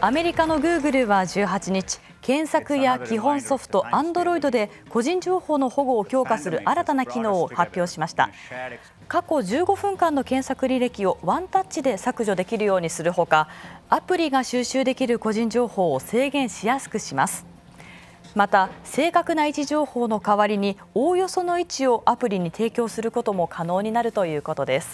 アメリカのグーグルは18日検索や基本ソフト Android で個人情報の保護を強化する新たな機能を発表しました過去15分間の検索履歴をワンタッチで削除できるようにするほかアプリが収集できる個人情報を制限しやすくしますまた正確な位置情報の代わりにおおよその位置をアプリに提供することも可能になるということです